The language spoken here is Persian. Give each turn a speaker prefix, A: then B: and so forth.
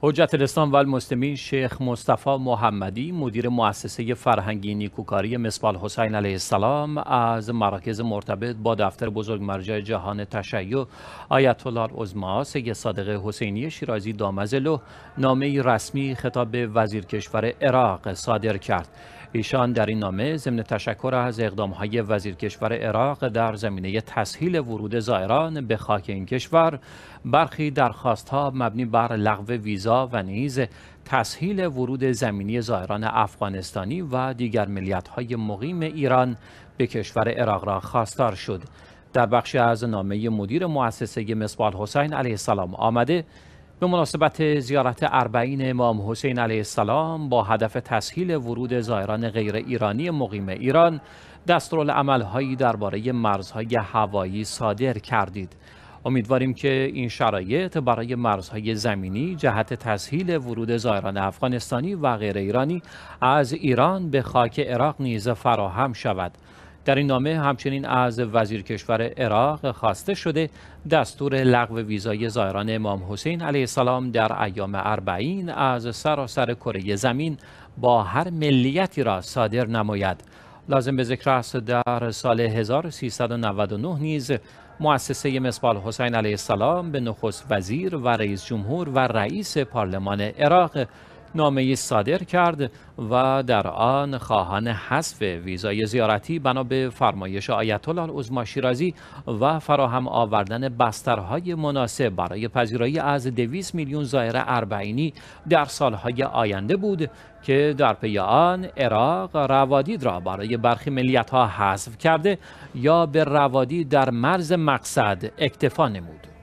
A: حجت الاسلام و المسلمین شیخ مصطفی محمدی مدیر مؤسسه فرهنگی نیکوکاری مصبال حسین علیه السلام از مراکز مرتبط با دفتر بزرگ مرجع جهان تشیع آیت الله العظما سید صادق حسینی شیرازی دامزلو نامه رسمی خطاب به وزیر کشور عراق صادر کرد ایشان در این نامه ضمن تشکر از های وزیر کشور عراق در زمینه تسهیل ورود زائران به خاک این کشور برخی درخواستها مبنی بر لغو ویزا و نیز تسهیل ورود زمینی زائران افغانستانی و دیگر های مقیم ایران به کشور عراق را خواستار شد در بخشی از نامه مدیر مؤسسه مصباح حسین علیه السلام آمده به مناسبت زیارت اربعین امام حسین علیه السلام با هدف تسهیل ورود زائران غیر ایرانی مقیم ایران دستورالعملهایی درباره مرزهای هوایی صادر کردید امیدواریم که این شرایط برای مرزهای زمینی جهت تسهیل ورود زائران افغانستانی و غیر ایرانی از ایران به خاک عراق نیز فراهم شود در این نامه همچنین از وزیر کشور عراق خواسته شده دستور لغو ویزای زائران امام حسین علیه السلام در ایام اربعین از سراسر کره زمین با هر ملیتی را صادر نماید لازم به ذکر است در سال 1399 نیز مؤسسه مصباح حسین علیه السلام به نخست وزیر و رئیس جمهور و رئیس پارلمان عراق نامه صادر کرد و در آن خواهان حذف ویزای زیارتی بنا به فرمایش آیت الله عظما شیرازی و فراهم آوردن بسترهای مناسب برای پذیرایی از 200 میلیون زائر اربعینی در سالهای آینده بود که در پی آن عراق روادید را برای برخی ملیت ها حذف کرده یا به روادید در مرز مقصد اکتفا نمود